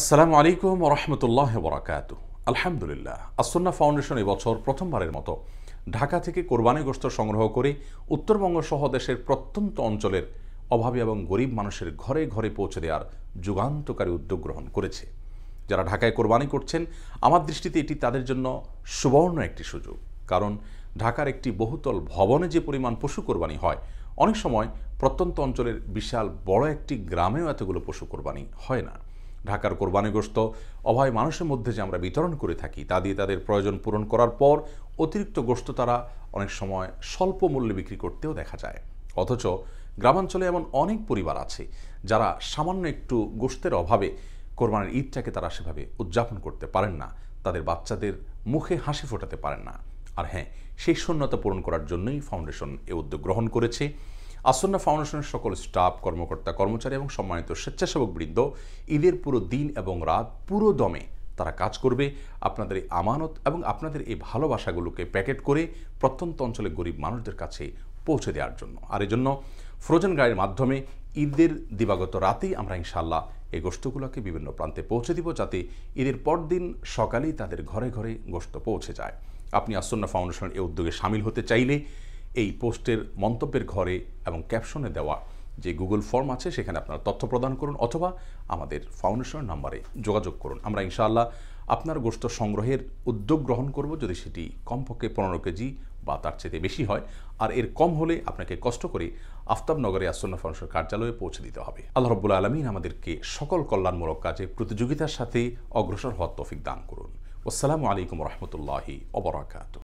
আসসালামু আলাইকুম রহমতুল্লাহ বরাকাত আলহামদুলিল্লাহ আসন্না ফাউন্ডেশন এবছর প্রথমবারের মতো ঢাকা থেকে কোরবানি গোস্ত সংগ্রহ করে উত্তরবঙ্গ সহ দেশের প্রত্যন্ত অঞ্চলের অভাবী এবং গরিব মানুষের ঘরে ঘরে পৌঁছে দেওয়ার যুগান্তকারী উদ্যোগ গ্রহণ করেছে যারা ঢাকায় কোরবানি করছেন আমার দৃষ্টিতে এটি তাদের জন্য সুবর্ণ একটি সুযোগ কারণ ঢাকার একটি বহুতল ভবনে যে পরিমাণ পশু কোরবানি হয় অনেক সময় প্রত্যন্ত অঞ্চলের বিশাল বড় একটি গ্রামেও এতগুলো পশু কোরবানি হয় না ঢাকার কোরবানিগ্রস্ত অভয় মানুষের মধ্যে যে আমরা বিতরণ করে থাকি তা দিয়ে তাদের প্রয়োজন পূরণ করার পর অতিরিক্ত গোস্ত তারা অনেক সময় স্বল্প মূল্যে বিক্রি করতেও দেখা যায় অথচ গ্রামাঞ্চলে এমন অনেক পরিবার আছে যারা সামান্য একটু গোস্তের অভাবে কোরবানির ঈদটাকে তারা সেভাবে উদযাপন করতে পারেন না তাদের বাচ্চাদের মুখে হাসি ফোটাতে পারেন না আর হ্যাঁ সেই শূন্যতা পূরণ করার জন্যই ফাউন্ডেশন এ উদ্যোগ গ্রহণ করেছে আসন্না ফাউন্ডেশনের সকল স্টাফ কর্মকর্তা কর্মচারী এবং সম্মানিত স্বেচ্ছাসেবক বৃন্দ ঈদের পুরো দিন এবং রাত পুরো দমে তারা কাজ করবে আপনাদের এই আমানত এবং আপনাদের এই ভালোবাসাগুলোকে প্যাকেট করে প্রত্যন্ত অঞ্চলে গরিব মানুষদের কাছে পৌঁছে দেওয়ার জন্য আর এই জন্য ফ্রোজেন গাড়ির মাধ্যমে ঈদের দিবাগত রাতেই আমরা ইনশাল্লাহ এই গোষ্ঠগুলোকে বিভিন্ন প্রান্তে পৌঁছে দিব যাতে ঈদের পরদিন সকালেই তাদের ঘরে ঘরে গোষ্ঠ পৌঁছে যায় আপনি আসন্ন ফাউন্ডেশনের এই উদ্যোগে সামিল হতে চাইলে এই পোস্টের মন্তব্যের ঘরে এবং ক্যাপশনে দেওয়া যে গুগল ফর্ম আছে সেখানে আপনারা তথ্য প্রদান করুন অথবা আমাদের ফাউন্ডেশন নাম্বারে যোগাযোগ করুন আমরা ইনশাআল্লাহ আপনার গোষ্ঠ সংগ্রহের উদ্যোগ গ্রহণ করব যদি সেটি কমপক্ষে পনেরো কেজি বা তার চেয়ে বেশি হয় আর এর কম হলে আপনাকে কষ্ট করে আফতাবনগরে আসন্ন ফাউন্ডেশন কার্যালয়ে পৌঁছে দিতে হবে আল্লাহ রব্বুল আলমিন আমাদেরকে সকল কল্যাণমূলক কাজে প্রতিযোগিতার সাথে অগ্রসর হওয়ার তফিক দান করুন আসসালামু আলাইকুম রহমতুল্লাহি অবরাকাত